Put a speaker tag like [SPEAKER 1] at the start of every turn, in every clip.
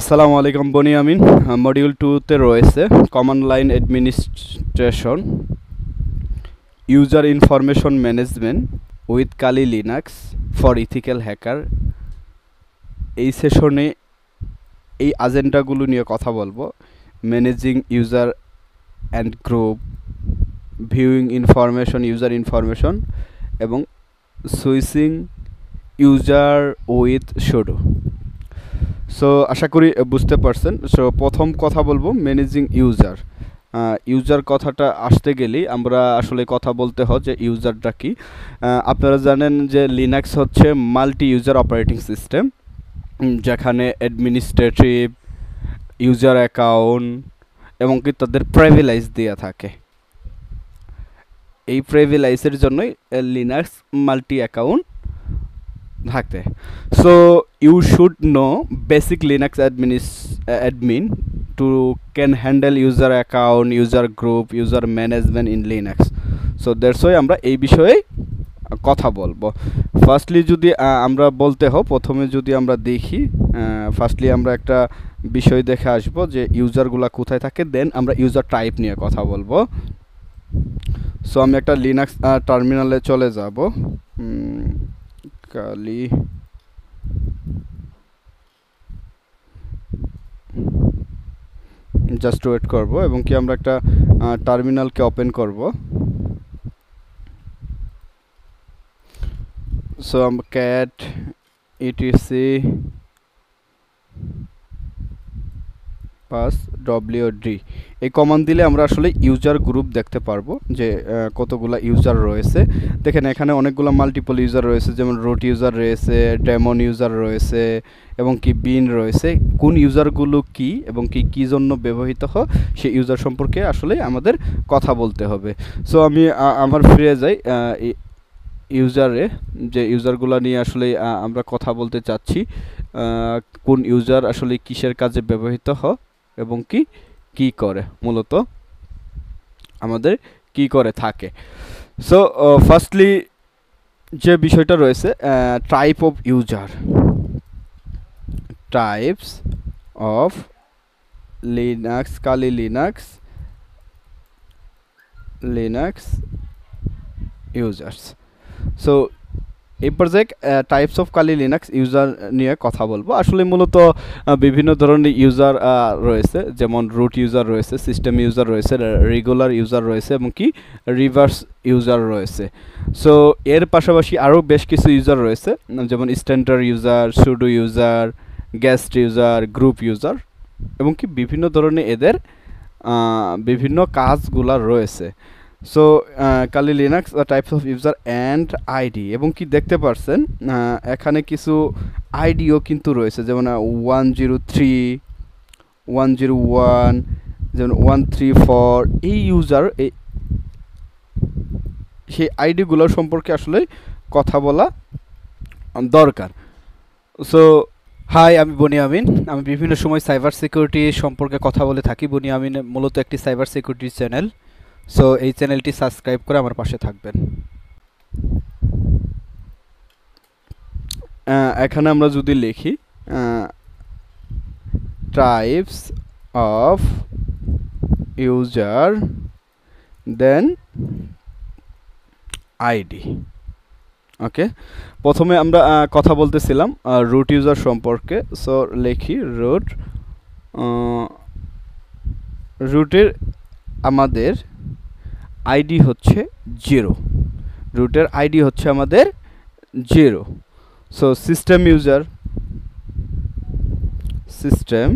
[SPEAKER 1] আসসালামু আলাইকুম বনি আমিন মডিউল টুতে রয়েছে common line administration user information management with Kali Linux for ethical hacker এই সেশনে এই আজেন্ডাগুলো নিয়ে কথা বলবো managing user and group viewing information user information এবং switching user with sudo so আশা করি বুঝতে পারছেন সো প্রথম কথা বলবো ম্যানেজিং ইউজার ইউজার কথাটা আসতে গেলেই আমরা আসলে কথা বলতে হয় যে ইউজারটা কি আপনারা জানেন যে লিনাক্স হচ্ছে মাল্টি ইউজার অপারেটিং সিস্টেম যেখানে অ্যাডমিনিস্ট্রেটিভ ইউজার অ্যাকাউন্ট এবং কি তাদের প্রাইভিলাইজ দেওয়া থাকে এই প্রাইভিলাইজের জন্যই লিনাক্স মাল্টি অ্যাকাউন্ট থাকতে so you should know basic Linux অ্যাডমিনিস admin to can handle user account user group user management in Linux so that's that's আমরা এই বিষয়ে কথা বলবো ফার্স্টলি যদি আমরা বলতে হোক প্রথমে যদি আমরা দেখি ফার্স্টলি আমরা একটা বিষয় দেখে আসবো যে ইউজারগুলা কোথায় থাকে দেন আমরা ইউজার টাইপ নিয়ে কথা বলবো সো আমি একটা লিনাক্স টার্মিনালে চলে যাব কালি জাস্ট ওয়েট করব এবং কি আমরা একটা টার্মিনালকে ওপেন করব সো আমরা cat ETC first W D এই কমান্ড দিলে আমরা আসলে ইউজার গ্রুপ দেখতে পারবো যে কতগুলো ইউজার রয়েছে দেখেন এখানে অনেকগুলো মাল্টিপল ইউজার রয়েছে যেমন রোট ইউজার রয়েছে ডেমন ইউজার রয়েছে এবং কি বিন রয়েছে কোন ইউজারগুলো কি এবং কি কী জন্য ব্যবহৃত হয় সেই ইউজার সম্পর্কে আসলে আমাদের কথা বলতে হবে সো আমি আমার ফিরে যাই ইউজারে যে ইউজারগুলো নিয়ে আসলে আমরা কথা বলতে চাচ্ছি কোন ইউজার আসলে কিসের কাজে ব্যবহৃত হয় এবং কি কি করে মূলত আমাদের কি করে থাকে সো ফার্স্টলি uh, যে বিষয়টা রয়েছে type of user types of Linux Kali Linux Linux users so এই project types of Kali Linux user নিয়ে কথা বলবো আসলে মূলত বিভিন্ন ধরনের ইউজার রয়েছে যেমন রুট ইউজার রয়েছে সিস্টেম ইউজার রয়েছে রেগুলার ইউজার রয়েছে এবং কি রিভার্স ইউজার রয়েছে সো এর পাশাপাশি আরও বেশ কিছু ইউজার রয়েছে যেমন standard user sudo user guest user group user এবং কি বিভিন্ন ধরনের এদের বিভিন্ন কাজগুলা রয়েছে so uh, Kali Linux the types of user and ID এবং কি দেখতে পারছেন এখানে কিছু আইডিও কিন্তু রয়েছে যেমন one zero three one zero one যেমন ওয়ান থ্রি ফোর এই ইউজার এই সেই আইডিগুলোর সম্পর্কে আসলে কথা বলা দরকার সো হাই আমি বনি আমিন আমি বিভিন্ন সময় সাইবার সিকিউরিটি সম্পর্কে কথা বলে থাকি বনি আমিন মূলত একটি সাইবার সিকিউরিটি চ্যানেল সো এই চ্যানেলটি সাবস্ক্রাইব করে আমার পাশে থাকবেন এখানে আমরা যদি লিখি types of user then ID okay প্রথমে আমরা কথা বলতেছিলাম রুট ইউজার সম্পর্কে সো লিখি রুট রুটের আমাদের আইডি হচ্ছে জিরো রুটের আইডি হচ্ছে আমাদের zero so system user system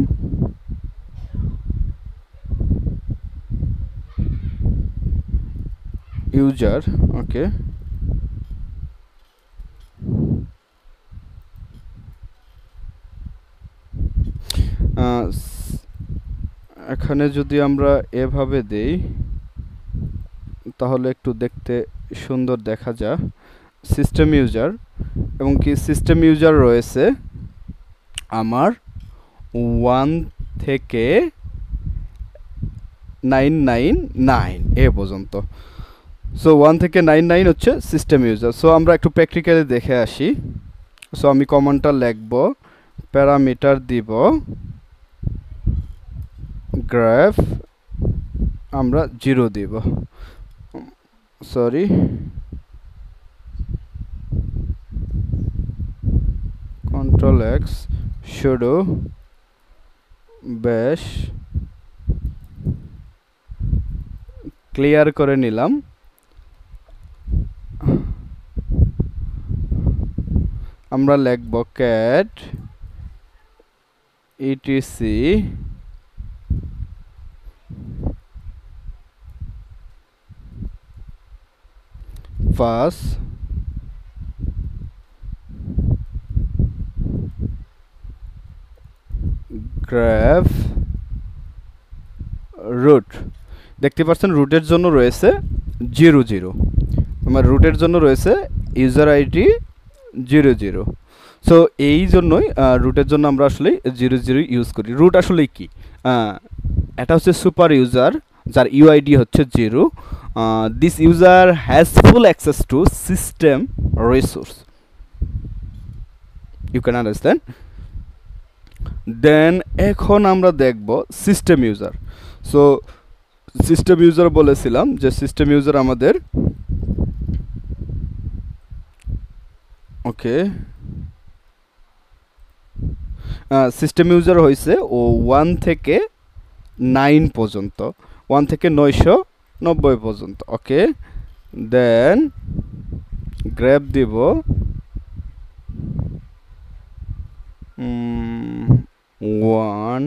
[SPEAKER 1] user okay এখানে যদি আমরা এভাবে দেই তাহলে একটু দেখতে সুন্দর দেখা যা সিস্টেম ইউজার এবং কি সিস্টেম ইউজার রয়েছে আমার ওয়ান থেকে নাইন নাইন নাইন এ পর্যন্ত সো ওয়ান থেকে নাইন নাইন হচ্ছে সিস্টেম ইউজার সো আমরা একটু প্র্যাকটিক্যালি দেখে আসি সো আমি কমনটা লিখব প্যারামিটার দিব গ্রাফ আমরা জিরো দিব সরি কন্ট্রোল এক্স শুডো বেশ ক্লিয়ার করে নিলাম আমরা লিখব cat etc was grep root দেখতে পাচ্ছেন রুটের জন্য রয়েছে জিরো জিরো আমার রুটের জন্য রয়েছে user ID zero zero so এই জন্যই রুটের জন্য আমরা আসলে জিরো জিরো ইউজ করি রুট আসলে কি এটা হচ্ছে সুপার ইউজার যার ইউআইডি হচ্ছে zero this this user has full access to system resource you can understand then এখন আমরা দেখব system user so system user বলেছিলাম যে সিস্টেম ইউজার আমাদের ওকে সিস্টেম ইউজার হয়েছে ও ওয়ান থেকে নাইন পর্যন্ত ওয়ান থেকে নয়শো নব্বই পর্যন্ত ওকে দেন গ্র্যাপ দিব ওয়ান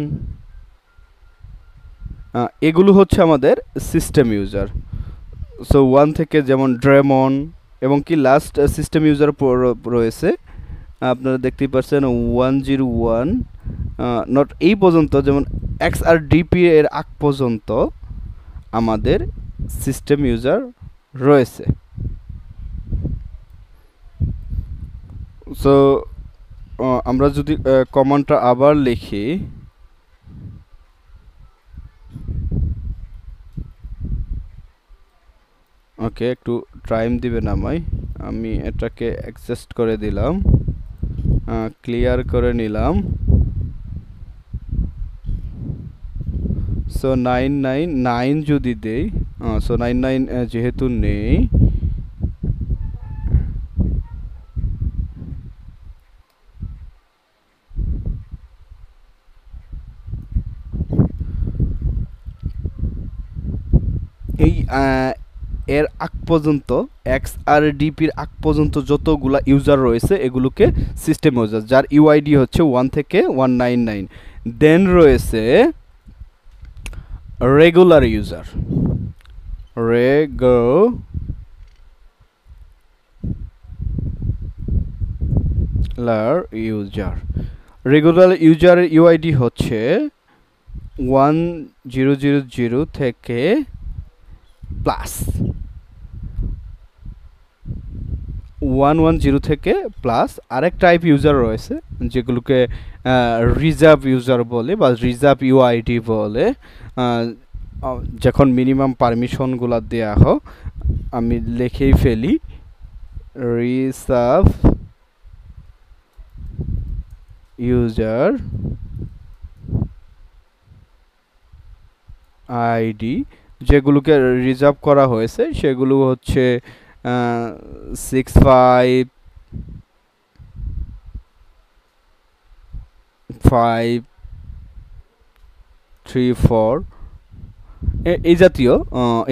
[SPEAKER 1] এগুলো হচ্ছে আমাদের সিস্টেম ইউজার সো ওয়ান থেকে যেমন ড্রেমন এবং কি লাস্ট সিস্টেম ইউজার রয়েছে আপনারা দেখতেই পাচ্ছেন ওয়ান জিরো ওয়ান নট এই পর্যন্ত যেমন এক্স আর ডিপি এর আগ পর্যন্ত আমাদের সিস্টেম ইউজার রয়েছে সো আমরা যদি কমান্ডটা আবার লিখি ওকে একটু টাইম দিবেন আমায় আমি এটাকে অ্যাডজাস্ট করে দিলাম ক্লিয়ার করে নিলাম সো নাইন নাইন নাইন যদি দেই সো নাইন নাইন যেহেতু নেই এই এর আগ পর্যন্ত এক্স আর ডিপির আগ পর্যন্ত যতগুলা ইউজার রয়েছে এগুলোকে সিস্টেম ইউজার যার ইউআইডি হচ্ছে ওয়ান থেকে ওয়ান নাইন নাইন দেন রয়েছে regular user re go lar user regular user UID হচ্ছে ওয়ান জিরো জিরো জিরো থেকে প্লাস ওয়ান ওয়ান জিরো থেকে প্লাস আরেক টাইপ ইউজার রয়েছে যেগুলোকে রিজার্ভ ইউজার বলে বা রিজার্ভ ইউআইডি বলে যখন মিনিমাম পারমিশনগুলো দেওয়া হোক আমি লিখেই ফেলি রিসার্ভ ইউজার আইডি যেগুলোকে রিজার্ভ করা হয়েছে সেগুলো হচ্ছে six five five three four এই জাতীয়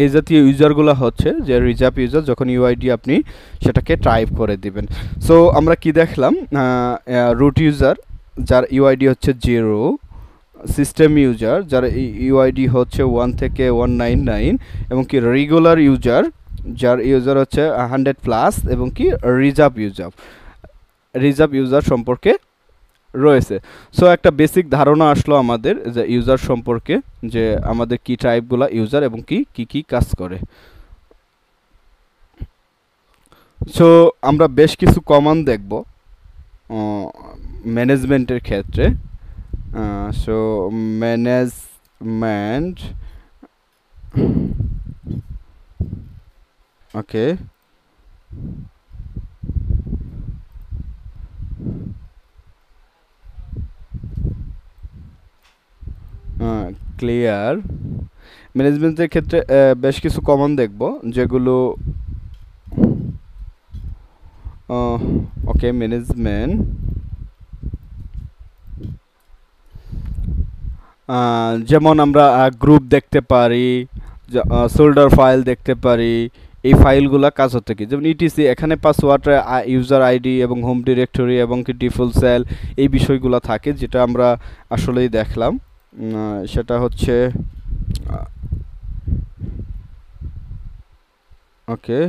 [SPEAKER 1] এই জাতীয় ইউজারগুলো হচ্ছে যে রিজার্ভ ইউজার যখন ইউআইডি আপনি সেটাকে টাইপ করে দিবেন সো আমরা কি দেখলাম রুট ইউজার যার ইউআইডি হচ্ছে জিরো সিস্টেম ইউজার যার ইউআইডি হচ্ছে ওয়ান থেকে ওয়ান নাইন নাইন এবং কি রেগুলার ইউজার যার ইউজার হচ্ছে হান্ড্রেড প্লাস এবং কি রিজার্ভ ইউজার রিজার্ভ ইউজার সম্পর্কে রয়েছে সো একটা বেসিক ধারণা আসলো আমাদের যে ইউজার সম্পর্কে যে আমাদের কি টাইপগুলো ইউজার এবং কি কি কি কাজ করে সো আমরা বেশ কিছু কমান্ড দেখব ম্যানেজমেন্টের ক্ষেত্রে সো ম্যানেজমেন্ট ওকে ক্লিয়ার ম্যানেজমেন্টের ক্ষেত্রে বেশ কিছু কমন দেখব যেগুলো ওকে ম্যানেজমেন্ট যেমন আমরা গ্রুপ দেখতে পারি সোল্ডার ফাইল দেখতে পারি এই ফাইলগুলা কাজ হতে কি যেমন ইটিসি এখানে পাসওয়ার্ড ইউজার আইডি এবং হোম ডিরেক্টরি এবং কি ডিফল্ট সেল এই বিষয়গুলো থাকে যেটা আমরা আসলেই দেখলাম সেটা হচ্ছে ওকে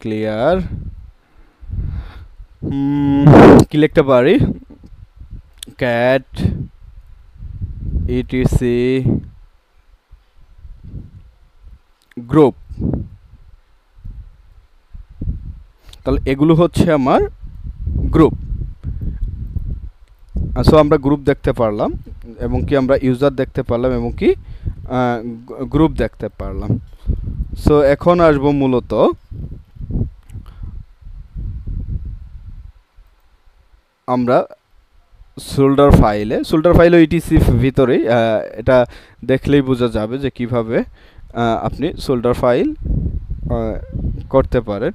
[SPEAKER 1] ক্লিয়ার কি লিখতে পারি ক্যাট ইটিসি গ্রুপ তাহলে এগুলো হচ্ছে আমার গ্রুপ সো আমরা গ্রুপ দেখতে পারলাম এবং কি আমরা ইউজার দেখতে পারলাম এবং কি গ্রুপ দেখতে পারলাম সো এখন আসবো মূলত আমরা সোল্ডার ফাইলে সোল্ডার ফাইল ইটিসি ভিতরেই এটা দেখলেই বোঝা যাবে যে কিভাবে আপনি সোল্ডার ফাইল করতে পারেন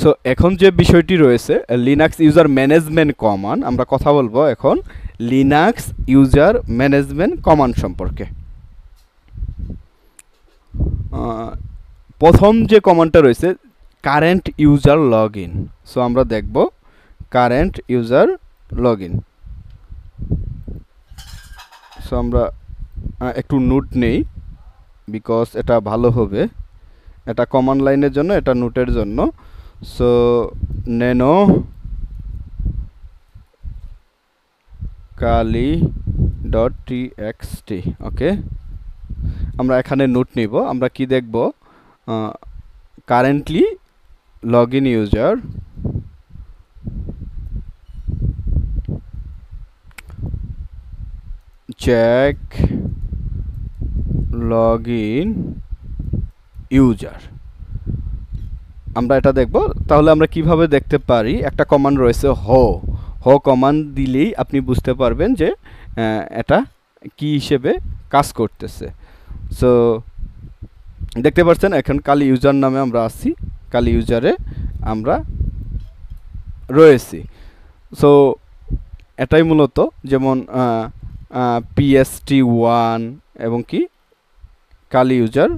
[SPEAKER 1] সো এখন যে বিষয়টি রয়েছে লিনাক্স ইউজার ম্যানেজমেন্ট কমান আমরা কথা বলবো এখন লিনাক্স ইউজার ম্যানেজমেন্ট কমান সম্পর্কে প্রথম যে কমানটা রয়েছে current user log in so আমরা দেখব current user log in so আমরা একটু নোট নেই বিকজ এটা ভালো হবে এটা কমন লাইনের জন্য এটা নোটের জন্য so nano Kali dot T X T okay আমরা এখানে নোট নিব আমরা কি দেখব currently log in user check login user আমরা এটা দেখব তাহলে আমরা কিভাবে দেখতে পারি একটা কমান্ড রয়েছে হো হো কমান্ড দিলেই আপনি বুঝতে পারবেন যে এটা কি হিসেবে কাজ করতেছে সো দেখতে পাচ্ছেন এখন কালি ইউজার নামে আমরা আসি কালি ইউজারে আমরা রয়েছি সো এটাই মূলত যেমন পিএসটি ওয়ান এবং কি কালি ইউজার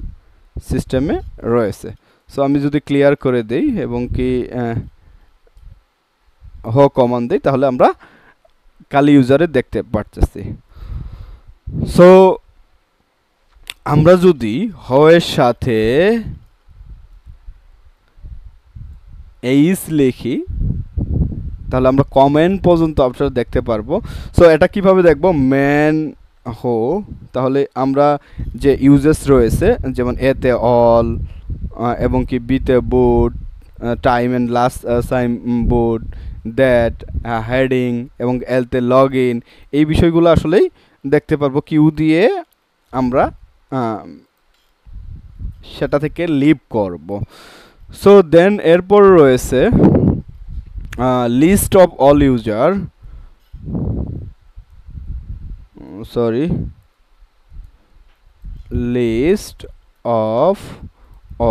[SPEAKER 1] সিস্টেমে রয়েছে সো আমি যদি ক্লিয়ার করে দেই এবং কি হ কমান দিই তাহলে আমরা কালি ইউজারে দেখতে পারতেছি সো আমরা যদি হয়ের সাথে এইস লিখি তাহলে আমরা কমেন্ট পর্যন্ত অপশন দেখতে পারবো সো এটা কিভাবে দেখব ম্যান হো তাহলে আমরা যে ইউজেস রয়েছে যেমন এতে অল এবং কি বিতে boot time and last time boot that heading এবং এলতে লগ ইন এই বিষয়গুলো আসলেই দেখতে পারবো কিউ দিয়ে আমরা সেটা থেকে লিভ করব সো দেন এরপর রয়েছে list of all user sorry list of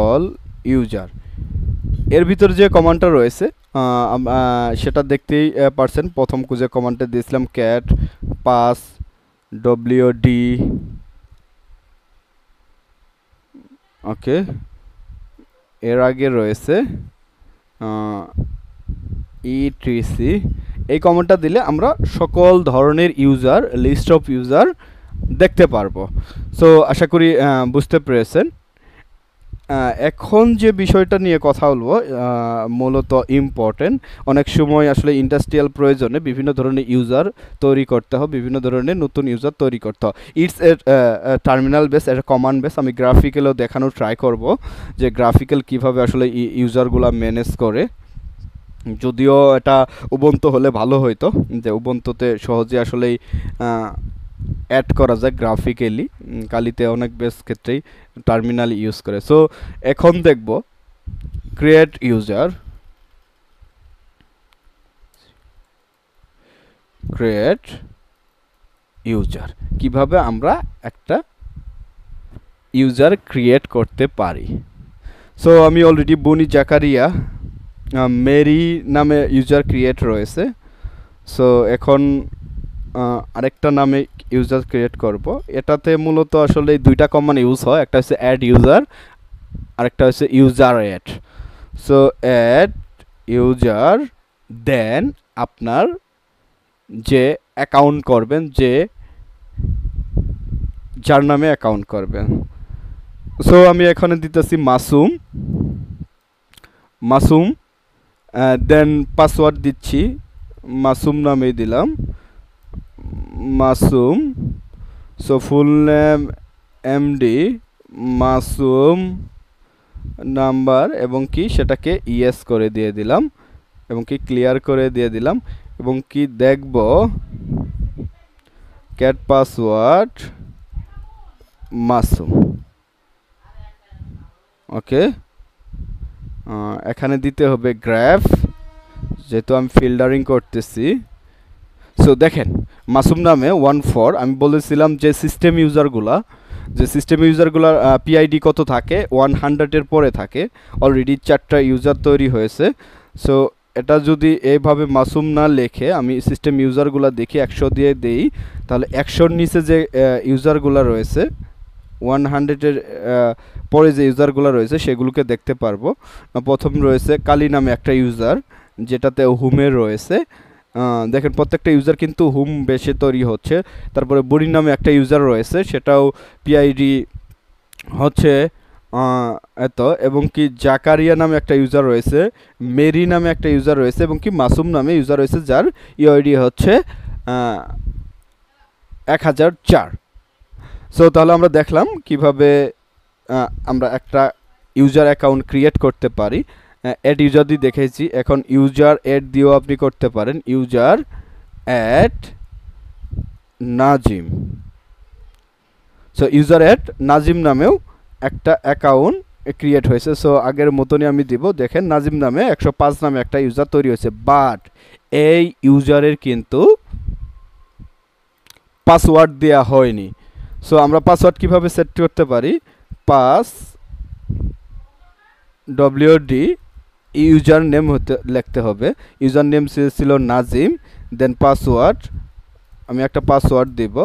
[SPEAKER 1] all user এর ভিতর যে কমান্ডটা রয়েছে সেটা দেখতেই পারছেন প্রথম যে কমান্ডটা দিয়েছিলাম cat pass W D okay এর আগে রয়েছে সি e এই কমেন্টটা দিলে আমরা সকল ধরনের ইউজার লিস্ট অফ ইউজার দেখতে পারবো সো আশা করি বুঝতে পেরেছেন এখন যে বিষয়টা নিয়ে কথা বলবো মূলত ইম্পর্টেন্ট অনেক সময় আসলে ইন্ডাস্ট্রিয়াল প্রয়োজনে বিভিন্ন ধরনের ইউজার তৈরি করতে হয় বিভিন্ন ধরনের নতুন ইউজার তৈরি করতে হয় ইটস এ টার্মিনাল বেস এটা কমান বেস আমি গ্রাফিক্যালও দেখানোর ট্রাই করব যে গ্রাফিক্যাল কিভাবে আসলে ইউজারগুলো ম্যানেজ করে যদিও এটা উবন্ত হলে ভালো হইতো যে উবন্ততে সহজে আসলেই অ্যাড করা যায় গ্রাফিক্যালি কালিতে অনেক বেশ ক্ষেত্রেই টার্মিনাল ইউজ করে সো এখন দেখব ক্রিয়েট ইউজার ক্রিয়েট ইউজার কিভাবে আমরা একটা ইউজার ক্রিয়েট করতে পারি সো আমি অলরেডি বনি জাকারিয়া মেরি নামে ইউজার ক্রিয়েট রয়েছে সো এখন আরেকটা নামে ইউজার ক্রিয়েট করব এটাতে মূলত আসলে দুইটা কমান ইউজ হয় একটা হচ্ছে অ্যাড ইউজার আরেকটা হচ্ছে user add so add user then আপনার যে অ্যাকাউন্ট করবেন যে যার নামে অ্যাকাউন্ট করবেন সো আমি এখানে দিতেছি মাসুম মাসুম দেন পাসওয়ার্ড দিচ্ছি মাসুম নামে দিলাম Masum so full name MD Masum number এবং কি সেটাকে ইয়েস করে দিয়ে দিলাম এবং কি ক্লিয়ার করে দিয়ে দিলাম এবং কি দেখব ক্যাট পাসওয়ার্ড মাসুম ওকে এখানে দিতে হবে গ্র্যাফ যেহেতু আমি ফিল্ডারিং করতেছি সো দেখেন মাসুম নামে ওয়ান ফোর আমি বলেছিলাম যে সিস্টেম ইউজারগুলা যে সিস্টেম ইউজারগুলার পিআইডি কত থাকে ওয়ান হান্ড্রেডের পরে থাকে অলরেডি চারটা ইউজার তৈরি হয়েছে সো এটা যদি এইভাবে মাসুম না লেখে আমি সিস্টেম ইউজারগুলা দেখি একশো দিয়ে দেই তাহলে একশোর নিচে যে ইউজারগুলা রয়েছে ওয়ান হান্ড্রেডের পরে যে ইউজারগুলো রয়েছে সেগুলোকে দেখতে পারবো প্রথম রয়েছে কালী নামে একটা ইউজার যেটাতে হুমে রয়েছে দেখেন প্রত্যেকটা ইউজার কিন্তু হুম বেশে তৈরি হচ্ছে তারপরে বুড়ি নামে একটা ইউজার রয়েছে সেটাও পিআইডি হচ্ছে এত এবং কি জাকারিয়া নামে একটা ইউজার রয়েছে মেরি নামে একটা ইউজার রয়েছে এবং কি মাসুম নামে ইউজার রয়েছে যার ইউআইডি e হচ্ছে এক হাজার চার সো তাহলে আমরা দেখলাম কিভাবে আমরা একটা ইউজার অ্যাকাউন্ট ক্রিয়েট করতে পারি অ্যাড ইউজার দিয়ে দেখেছি এখন ইউজার অ্যাড দিয়েও আপনি করতে পারেন user at Nazim so user at Nazim নামেও একটা অ্যাকাউন্ট ক্রিয়েট হয়েছে সো আগের মতনই আমি দিব দেখেন নাজিম নামে একশো পাঁচ নামে একটা ইউজার তৈরি হয়েছে বাট এই ইউজারের কিন্তু পাসওয়ার্ড দেওয়া হয়নি সো আমরা পাসওয়ার্ড কিভাবে সেট করতে পারি পাস ডি ইউজার নেম হতে লিখতে হবে ইউজার নেম ছিল নাজিম দেন পাসওয়ার্ড আমি একটা পাসওয়ার্ড দেব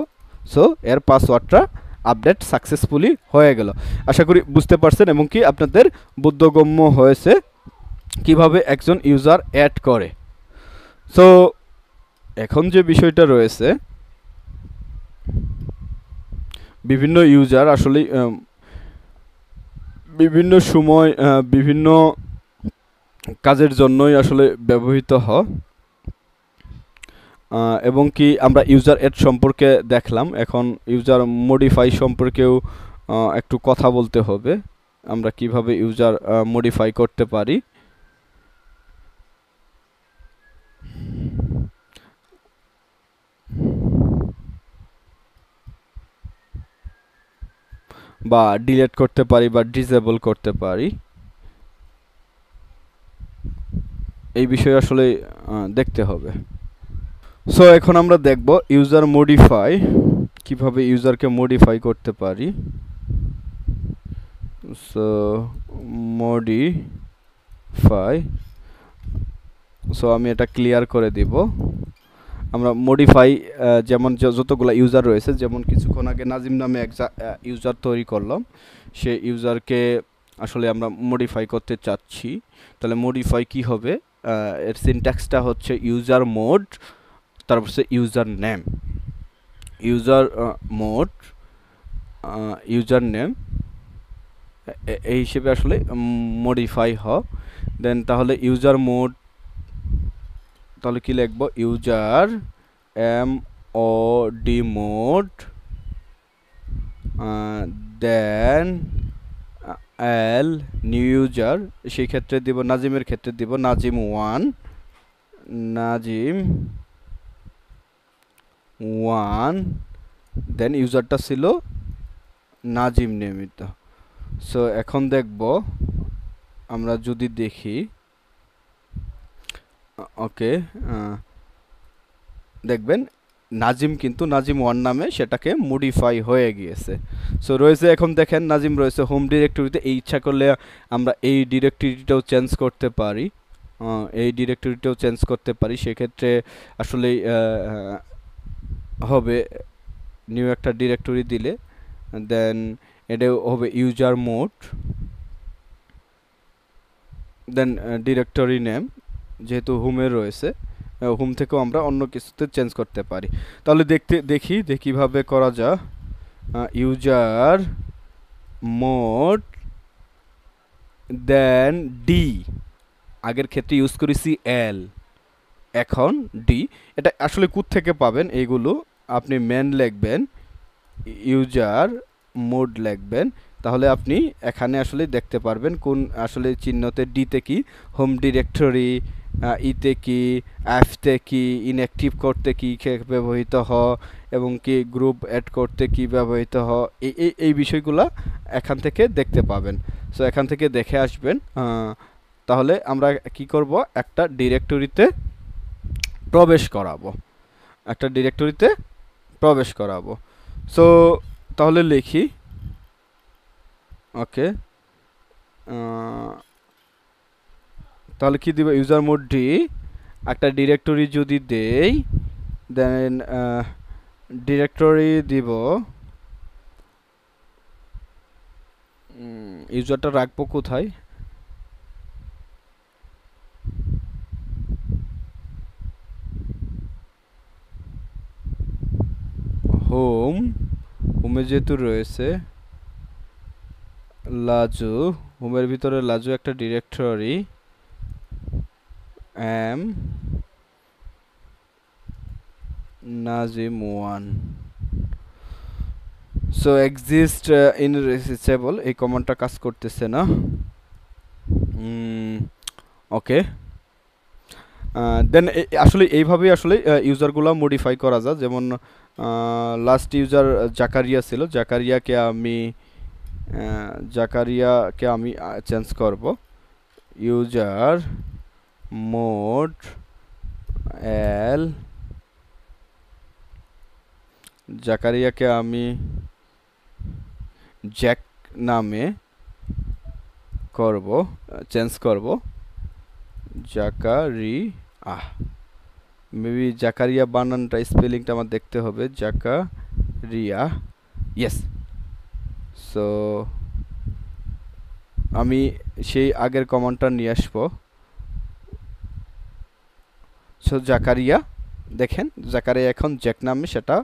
[SPEAKER 1] সো এর পাসওয়ার্ডটা আপডেট সাকসেসফুলি হয়ে গেল আশা করি বুঝতে পারছেন এবং কি আপনাদের বুদ্ধগম্য হয়েছে কিভাবে একজন ইউজার অ্যাড করে সো এখন যে বিষয়টা রয়েছে বিভিন্ন ইউজার আসলে বিভিন্ন সময় বিভিন্ন কাজের জন্যই আসলে ব্যবহৃত হ এবং কি আমরা ইউজার অ্যাড সম্পর্কে দেখলাম এখন ইউজার মডিফাই সম্পর্কেও একটু কথা বলতে হবে আমরা কিভাবে ইউজার মডিফাই করতে পারি বা ডিলেট করতে পারি বা ডিসেবল করতে পারি এই বিষয়ে আসলে দেখতে হবে সো এখন আমরা দেখব ইউজার মডিফাই কিভাবে ইউজারকে মডিফাই করতে পারি সো মডিফাই সো আমি এটা ক্লিয়ার করে দিব আমরা মডিফাই যেমন যতগুলো ইউজার রয়েছে যেমন কিছুক্ষণ আগে নাজিম নামে এক ইউজার তৈরি করলাম সে ইউজারকে আসলে আমরা মডিফাই করতে চাচ্ছি তাহলে মডিফাই কি হবে এর সিনট্যাক্সটা হচ্ছে ইউজার মোড তারপর সে user name user mod user name এই হিসেবে আসলে মডিফাই হ দেন তাহলে ইউজার মোড তাহলে কি লিখব user M O demote then L new user সেই ক্ষেত্রে দিব নাজিমের ক্ষেত্রে দিব Nazim one Nazim one then ইউজারটা ছিল নাজিম নিয়মিত সো এখন দেখব আমরা যদি দেখি ওকে দেখবেন নাজিম কিন্তু নাজিম ওয়ান নামে সেটাকে মডিফাই হয়ে গিয়েছে সো রয়েছে এখন দেখেন নাজিম রয়েছে হোম ডিরেক্টরিতে এই ইচ্ছা করলে আমরা এই ডিরেক্টরিটাও চেঞ্জ করতে পারি এই ডিরেক্টরিটাও চেঞ্জ করতে পারি সেক্ষেত্রে আসলে হবে নিউ একটা ডিরেক্টরি দিলে দেন এটাও হবে user mod then directory name যেহেতু হোমে রয়েছে হোম থেকেও আমরা অন্য কিছুতে চেঞ্জ করতে পারি তাহলে দেখতে দেখি যে কীভাবে করা যা ইউজার মোড দেন ডি আগের ক্ষেত্রে ইউজ করেছি এল এখন ডি এটা আসলে কুত থেকে পাবেন এইগুলো আপনি ম্যান লিখবেন ইউজার মোড লিখবেন তাহলে আপনি এখানে আসলে দেখতে পারবেন কোন আসলে চিহ্নতে ডিতে কি হোম ডিরেক্টরি ইতে কি অ্যাফতে কি ইনঅ্যাক্টিভ করতে কি ব্যবহৃত হ এবং কি গ্রুপ অ্যাড করতে কি ব্যবহৃত হ এই এই বিষয়গুলো এখান থেকে দেখতে পাবেন সো এখান থেকে দেখে আসবেন তাহলে আমরা কি করব একটা ডিরেক্টরিতে প্রবেশ করাবো একটা ডিরেক্টরিতে প্রবেশ করাবো সো তাহলে লিখি ওকে তাহলে কি দিবে ইউজার মোডটি একটা ডিরেক্টরি যদি দেই দেন ডিরেক্টরি দিব ইউজারটা রাখবো কোথায় হোম হোমে যেহেতু রয়েছে লাজু হোমের ভিতরে লাজু একটা ডিরেক্টরি এম নাজিমওয়ান সো এক্সিস্ট ইনরেসিসেবল এই কমনটা কাজ করতেছে না ওকে hmm, দেন uh, আসলে এইভাবেই আসলে ইউজারগুলো মডিফাই করা যায় যেমন লাস্ট ইউজার জাকারিয়া ছিল জাকারিয়াকে আমি জাকারিয়াকে আমি চেঞ্জ করব ইউজার মোট এল জাকারিয়াকে আমি জ্যাক নামে করব চেঞ্জ করব জাকারি আহ মেবি জাকারিয়া বানানটা স্পেলিংটা আমার দেখতে হবে জাকারিয়া ইয়েস সো আমি সেই আগের কমান্ডটা নিয়ে আসবো সো জাকারিয়া দেখেন জাকারিয়া এখন জ্যাক নামে সেটা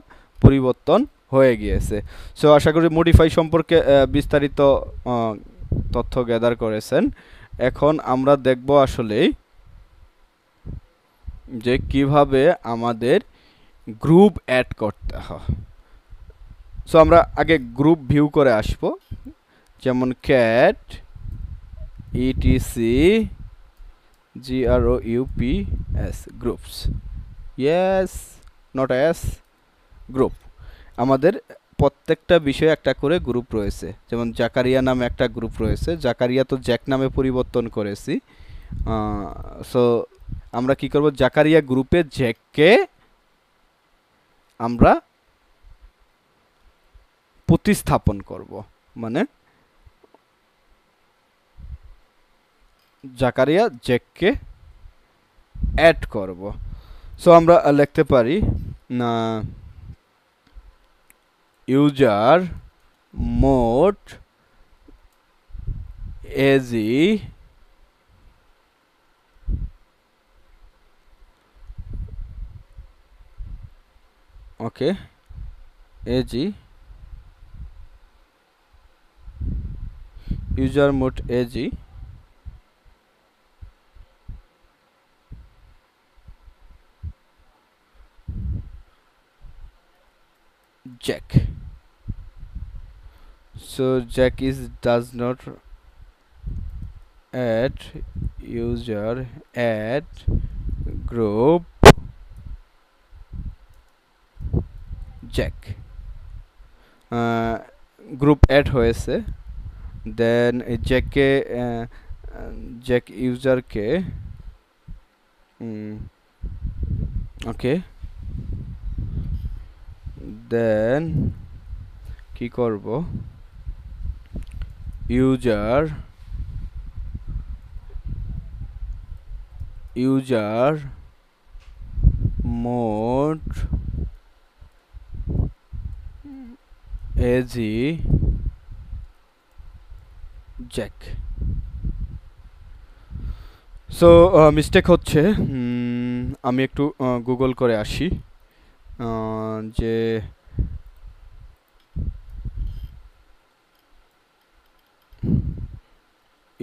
[SPEAKER 1] পরিবর্তন হয়ে গিয়েছে সো আশা করি মডিফাই সম্পর্কে বিস্তারিত তথ্য গ্যাদার করেছেন এখন আমরা দেখব আসলে যে কিভাবে আমাদের গ্রুপ অ্যাড করতে হয় সো আমরা আগে গ্রুপ ভিউ করে আসব যেমন cat etc G R O U P S groups yes not as group আমাদের প্রত্যেকটা বিষয়ে একটা করে গ্রুপ রয়েছে যেমন জাকারিয়া নামে একটা গ্রুপ রয়েছে জাকারিয়া তো জ্যাক নামে পরিবর্তন করেছি সো আমরা কি করব জাকারিয়া গ্রুপে জ্যাককে আমরা প্রতিস্থাপন করব মানে জাকারিয়া জ্যাককে অ্যাড করব সো আমরা লিখতে পারি না user mod AG okay AG user mod AG jack so jack is does not add user at group jack Uh, group add হয়েছে Jack user ke. Mm. Okay. Then কি করব user user mod AG Jack so mistake হচ্ছে আমি একটু Google করে আসি যে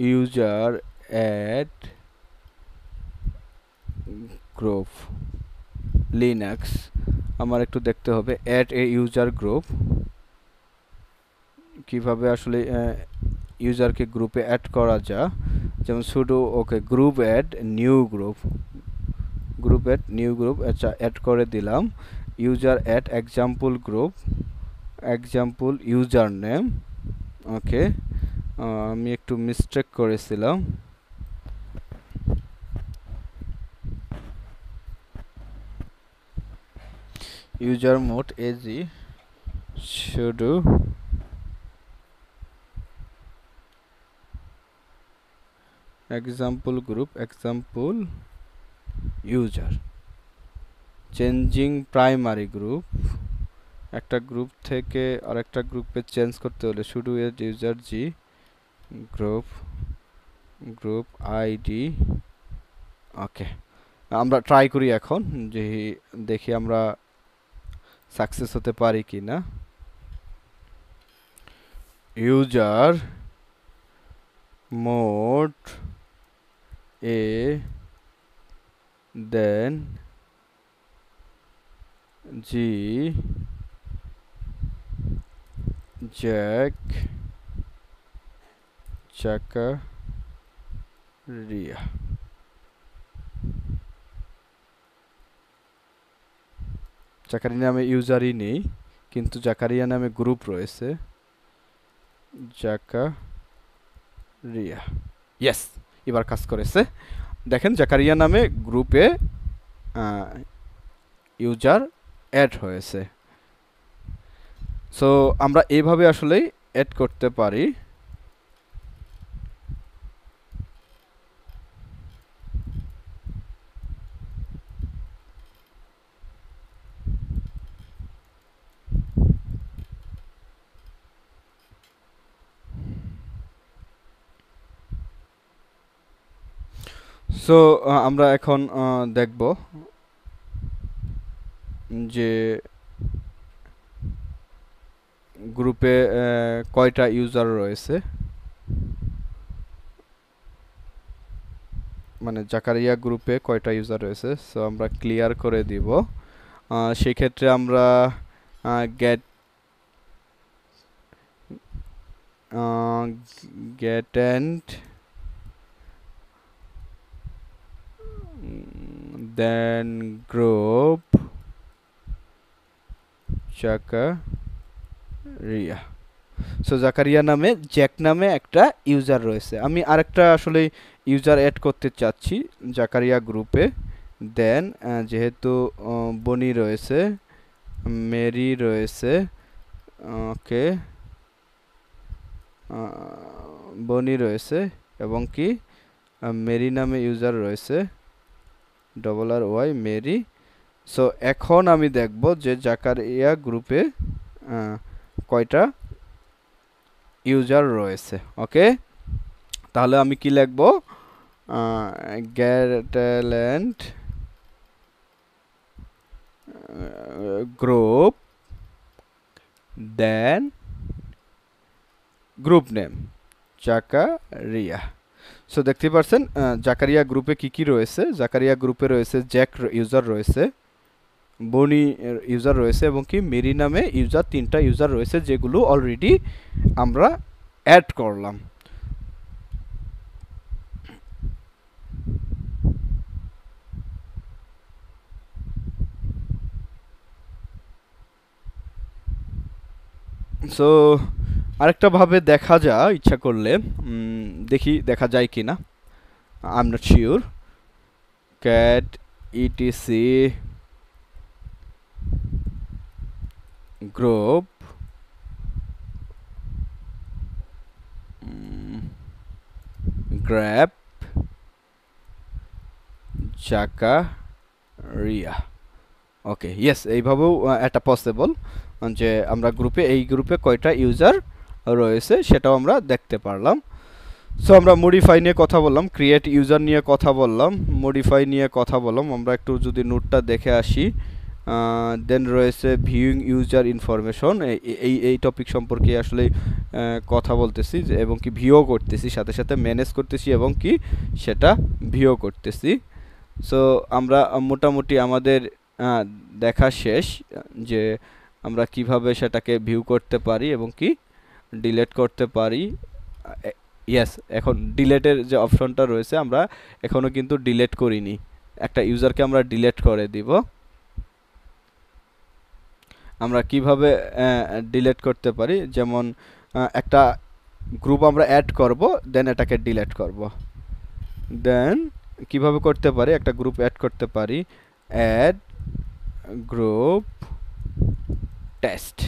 [SPEAKER 1] user at group Linux আমার একটু দেখতে হবে অ্যাট এ ইউজার গ্রুপ কিভাবে আসলে ইউজারকে গ্রুপে অ্যাড করা যা যেমন শুধু okay group add new group group add new group আচ্ছা অ্যাড করে দিলাম user at example group example user name ওকে আমি একটু মিস্টেক করেছিলাম user mode AG should example group example user changing primary group একটা গ্রুপ থেকে আর একটা গ্রুপে চেঞ্জ করতে হলে শুধু এর user G group group ID okay আমরা ট্রাই করি এখন যে দেখি আমরা সাকসেস হতে পারি কি না ইউজার মোট এ দেন G Jack Jakaria জাকারিয়া নামে ইউজারই নেই কিন্তু জাকারিয়া নামে গ্রুপ রয়েছে জাকারিয়া ইয়েস এবার কাজ করেছে দেখেন জাকারিয়া নামে গ্রুপে ইউজার অ্যাড হয়েছে সো আমরা এইভাবে আসলেই অ্যাড করতে পারি সো আমরা এখন দেখব যে গ্রুপে কয়টা ইউজার রয়েছে মানে জাকারিয়া গ্রুপে কয়টা ইউজার রয়েছে সো আমরা ক্লিয়ার করে দিব সেক্ষেত্রে আমরা get get and then group Zakaria so Zakaria নামে জ্যাক নামে একটা ইউজার রয়েছে আমি আরেকটা আসলে ইউজার অ্যাড করতে চাচ্ছি জাকারিয়া গ্রুপে দেন যেহেতু বনি রয়েছে মেরি রয়েছে ওকে বনি রয়েছে এবং কি মেরি নামে ইউজার রয়েছে double R Y Mary so এখন আমি দেখব যে জাকারিয়া গ্রুপে কয়টা ইউজার রয়েছে ওকে তাহলে আমি কি লিখব getent group then group name Zakaria so দেখতে পারছেন জাকারিয়া গ্রুপে কি কি রয়েছে জাকারিয়া গ্রুপে রয়েছে জ্যাক ইউজার রয়েছে বনি ইউজার রয়েছে এবং কি মেরি নামে ইউজার তিনটা ইউজার রয়েছে যেগুলো অলরেডি আমরা অ্যাড করলাম সো আরেকটাভাবে দেখা যা ইচ্ছা করলে দেখি দেখা যায় কি না I am not sure cat etc group grep Zakaria okay yes এইভাবেও এটা পসিবল যে আমরা গ্রুপে এই গ্রুপে কয়টা ইউজার রয়েছে সেটাও আমরা দেখতে পারলাম সো আমরা মডিফাই নিয়ে কথা বললাম ক্রিয়েট ইউজার নিয়ে কথা বললাম মডিফাই নিয়ে কথা বললাম আমরা একটু যদি নোটটা দেখে আসি দেন রয়েছে ভিউইং ইউজার ইনফরমেশন এই এই টপিক সম্পর্কে আসলে কথা বলতেছি এবং কি ভিও করতেছি সাথে সাথে ম্যানেজ করতেছি এবং কি সেটা ভিও করতেছি সো আমরা মোটামুটি আমাদের দেখা শেষ যে আমরা কিভাবে সেটাকে ভিউ করতে পারি এবং কি ডিলেট করতে পারি ইয়েস এখন ডিলেটের যে অপশনটা রয়েছে আমরা এখনও কিন্তু ডিলেট করিনি একটা ইউজারকে আমরা ডিলেট করে দিব আমরা কিভাবে ডিলেট করতে পারি যেমন একটা গ্রুপ আমরা অ্যাড করব দেন এটাকে ডিলেট করব দেন কিভাবে করতে পারি একটা গ্রুপ অ্যাড করতে পারি add group test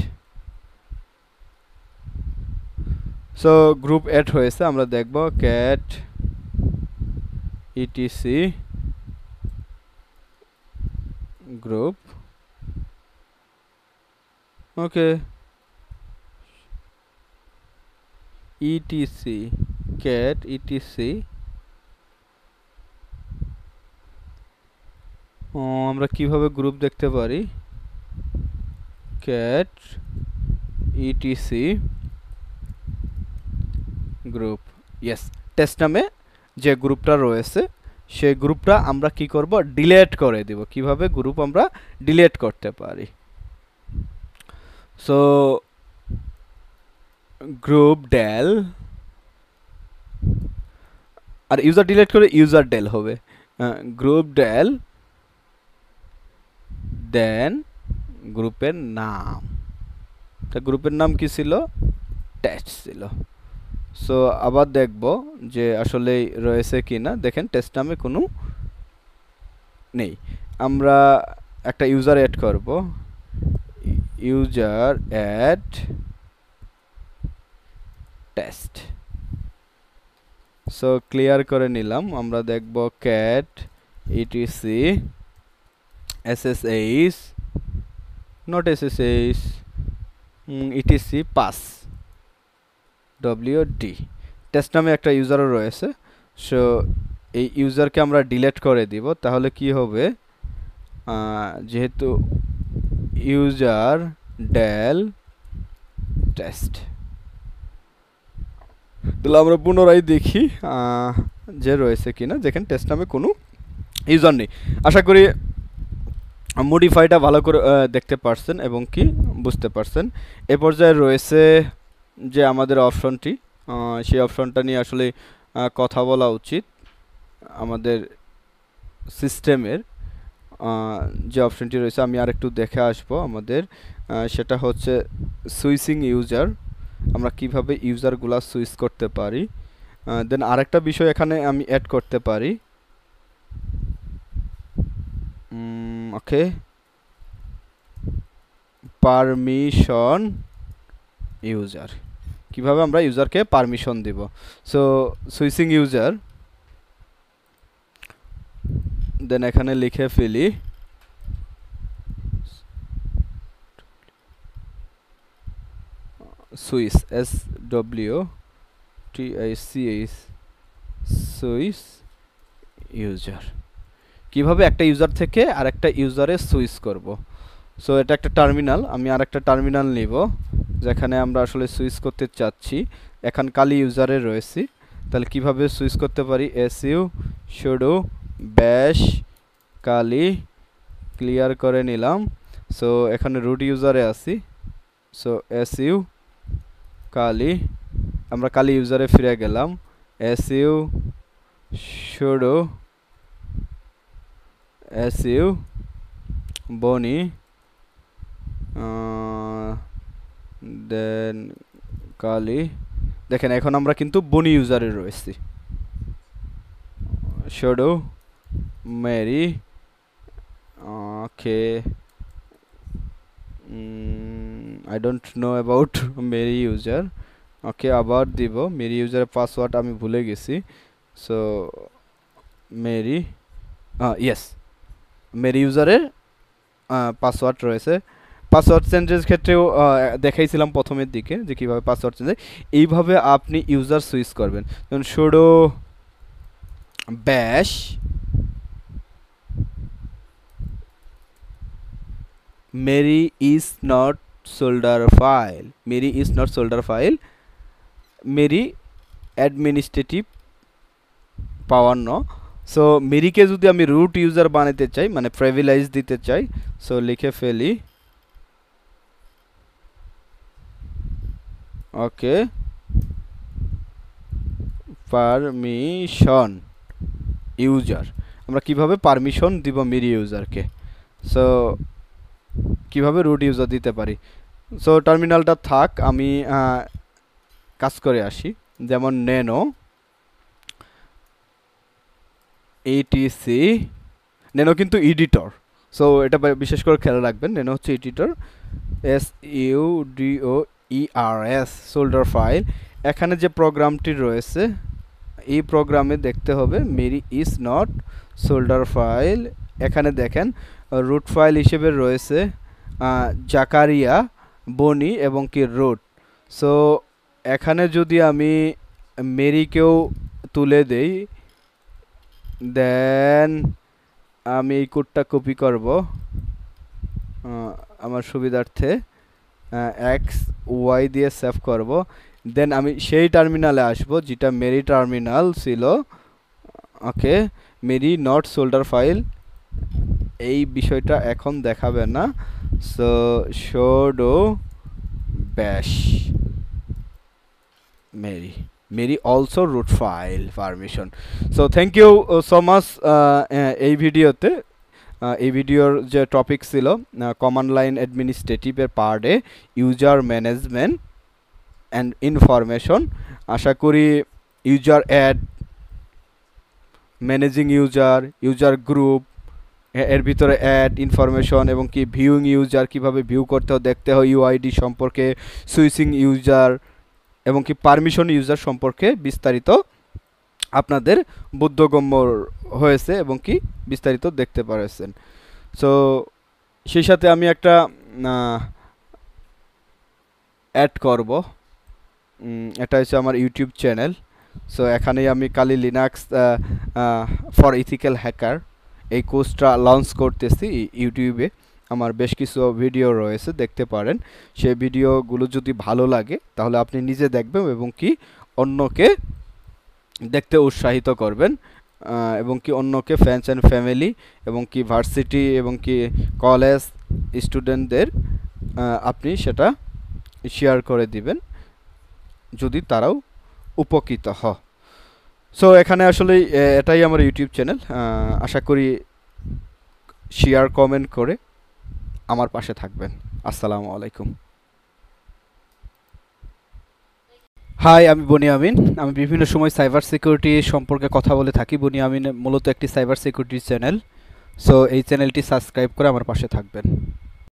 [SPEAKER 1] so group add হয়েছে আমরা দেখব cat etc group okay okay e etc cat e ও আমরা কিভাবে গ্রুপ দেখতে পারি cat etc group yes test নামে যে গ্রুপটা রয়েছে সেই গ্রুপটা আমরা কি করব ডিলেট করে দিব কিভাবে গ্রুপ আমরা ডিলেট করতে পারি So group del আর ইউজার ডিলেট করে ইউজার ডেল হবে গ্রুপ ডেল দেন গ্রুপের নাম তা গ্রুপের নাম কি ছিল টেস্ট ছিল সো আবার দেখব যে আসলে রয়েছে কি না দেখেন টেস্ট নামে কোনো নেই আমরা একটা ইউজার অ্যাড করব user at test so clear করে নিলাম আমরা দেখব cat etc SSH not SSH etc pass D test নামে একটা ইউজারও রয়েছে সো এই ইউজারকে আমরা ডিলেট করে দিব তাহলে কি হবে যেহেতু ইউজার ডেল টেস্ট তাহলে আমরা পুনরায় দেখি যে রয়েছে কিনা যেখানে টেস্ট নামে কোনো ইউজার নেই আশা করি মডিফাইটা ভালো করে দেখতে পারছেন এবং কি বুঝতে পারছেন এ পর্যায়ে রয়েছে যে আমাদের অপশনটি সেই অপশনটা নিয়ে আসলে কথা বলা উচিত আমাদের সিস্টেমের যে অপশনটি রয়েছে আমি আর একটু দেখে আসবো আমাদের সেটা হচ্ছে সুইসিং ইউজার আমরা কিভাবে ইউজারগুলা সুইচ করতে পারি দেন আরেকটা বিষয় এখানে আমি অ্যাড করতে পারি ওকে পারমিশন ইউজার কিভাবে আমরা ইউজারকে পারমিশন দিব সো সুইসিং ইউজার দেন এখানে লিখে ফেলি switch S W I T C H switch user কীভাবে একটা ইউজার থেকে আর একটা ইউজারে সুইচ করব সো এটা একটা টার্মিনাল আমি আর একটা টার্মিনাল নিব যেখানে আমরা আসলে সুইচ করতে চাচ্ছি এখন কালি ইউজারে রয়েছি তাহলে কিভাবে সুইচ করতে পারি এস ইউ শোডো ব্যাশ কালি ক্লিয়ার করে নিলাম সো এখানে রুট ইউজারে আসি সো এস ইউ কালি আমরা কালি ইউজারে ফিরে গেলাম এস ইউ সরু এস ইউ বনি দেন কালি দেখেন এখন আমরা কিন্তু বনি ইউজারে রয়েছি সরু Mary. Okay. Mm, I don't know about Mary user. ওকে আবার দিব মেরি ইউজারের পাসওয়ার্ড আমি ভুলে গেছি সো মেরি ইয়েস মেরি ইউজারের পাসওয়ার্ড রয়েছে পাসওয়ার্ড চেঞ্জের ক্ষেত্রেও uh, দেখাইছিলাম প্রথমের দিকে যে কীভাবে পাসওয়ার্ড চেঞ্জ এইভাবে আপনি ইউজার সুইচ করবেন যেমন sudo bash Mary is not sudoer file Mary is not sudoer file Mary administrative power ন সো মেরিকে যদি আমি রুট ইউজার বানাতে চাই মানে প্রেভিলাইজ দিতে চাই সো লিখে ফেলি ওকে পারমিশন ইউজার আমরা কিভাবে পারমিশন দিব মেরি ইউজারকে সো কিভাবে রুট ইউজার দিতে পারি সো টার্মিনালটা থাক আমি কাজ করে আসি যেমন নেনো এটিসি নেনো কিন্তু এডিটর সো এটা বিশেষ করে খেয়াল রাখবেন নেনো হচ্ছে editor S U D O S sudoer file এখানে যে প্রোগ্রামটি রয়েছে এই প্রোগ্রামে দেখতে হবে Mary is not sudoer file এখানে দেখেন রুট ফাইল হিসেবে রয়েছে জাকারিয়া বনি এবং কি রুট সো এখানে যদি আমি মেরিকেও তুলে দেই দেন আমি এই কোডটা কপি করব আমার সুবিধার্থে এক্স ওয়াই দিয়ে সেভ করব দেন আমি সেই টার্মিনালে আসব যেটা মেরি টার্মিনাল ছিল okay Mary not sudoer file এই বিষয়টা এখন দেখাবে না so sudo bash Mary Mary also root file permission so thank you so much এই ভিডিওতে uh, এই ভিডিওর যে টপিক ছিল কমান্ড লাইন অ্যাডমিনিস্ট্রেটিভের পার্টে ইউজার ম্যানেজমেন্ট অ্যান্ড ইনফরমেশন আশা করি user add managing user user group এর ভিতরে অ্যাড ইনফরমেশন এবং কি ভিউইং ইউজার কিভাবে ভিউ করতে হয় দেখতে হয় ইউআইডি সম্পর্কে সুইচিং ইউজার এবং কি পারমিশন ইউজার সম্পর্কে বিস্তারিত আপনাদের বোধগম্য হয়েছে এবং কি বিস্তারিত দেখতে পারেছেন সো সেই সাথে আমি একটা অ্যাড করব এটা হচ্ছে আমার ইউটিউব চ্যানেল সো এখানেই আমি Kali Linux for ethical hacker এই কোর্সটা লঞ্চ করতেছি ইউটিউবে আমার বেশ কিছু ভিডিও রয়েছে দেখতে পারেন সেই ভিডিওগুলো যদি ভালো লাগে তাহলে আপনি নিজে দেখবেন এবং কি অন্যকে দেখতে উৎসাহিত করবেন এবং কি অন্যকে ফ্রেন্ডস অ্যান্ড ফ্যামিলি এবং কি ভার্সিটি এবং কি কলেজ স্টুডেন্টদের আপনি সেটা শেয়ার করে দিবেন যদি তারাও উপকৃত হয় সো এখানে আসলে এটাই আমার ইউটিউব চ্যানেল আশা করি শেয়ার কমেন্ট করে আমার পাশে থাকবেন আসসালামু আলাইকুম হাই আমি বনি আমিন আমি বিভিন্ন সময় সাইবার সিকিউরিটি সম্পর্কে কথা বলে থাকি বনি আমিন মূলত একটি সাইবার সিকিউরিটি চ্যানেল সো এই চ্যানেলটি সাবস্ক্রাইব করে আমার পাশে থাকবেন